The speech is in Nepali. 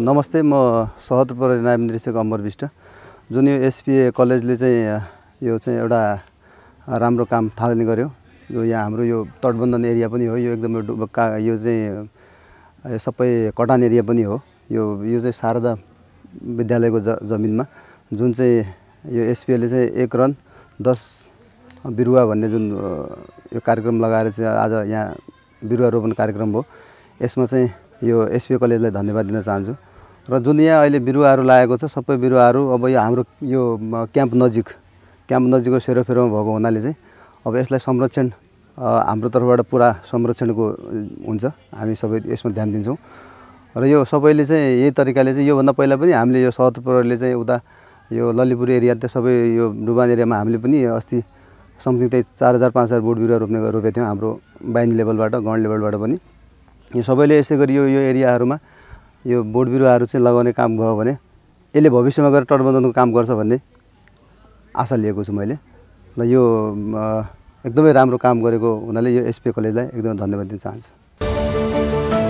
नमस्ते म सहर नायब निर्देशक अमर विष्ट जुन यो एसपिए कलेजले चाहिँ यो चाहिँ एउटा राम्रो काम थाल्ने गर्यो यो यहाँ हाम्रो यो तटबन्धन एरिया पनि हो यो एकदम का यो चाहिँ यो सबै कटान एरिया पनि हो यो यो चाहिँ शारदा विद्यालयको ज जमिनमा जुन चाहिँ यो एसपिएले चाहिँ एक रन दस बिरुवा भन्ने जुन यो कार्यक्रम लगाएर चाहिँ आज यहाँ बिरुवा रोपण कार्यक्रम हो यसमा चाहिँ यो एसपिए कलेजलाई धन्यवाद दिन चाहन्छु र जुन यहाँ अहिले बिरुवाहरू लागेको छ सबै बिरुवाहरू अब यो हाम्रो यो क्याम्प नजिक क्याम्प नजिकको सेरोफेरोमा भएको हुनाले चाहिँ अब यसलाई संरक्षण हाम्रो तर्फबाट पुरा संरक्षणको हुन्छ हामी सबै यसमा ध्यान दिन्छौँ र यो सबैले चाहिँ यही तरिकाले चाहिँ योभन्दा पहिला पनि हामीले यो सहर चाहिँ उता यो ललिपुर एरिया त्यो सबै यो डुबान एरियामा हामीले पनि अस्ति समथिङ त्यही चार हजार पाँच हजार बोट बिरुवा रोप्ने रोपेको थियौँ हाम्रो बाइन लेभलबाट गाउँ लेभलबाट पनि यो सबैले यसै गरी यो यो एरियाहरूमा यो बोट बिरुवाहरू चाहिँ लगाउने काम भयो भने यसले भविष्यमा गएर तटबन्धनको काम गर्छ भन्ने आशा लिएको छु मैले र यो एकदमै राम्रो काम गरेको हुनाले यो एसपी कलेजलाई एकदमै धन्यवाद दिन चाहन्छु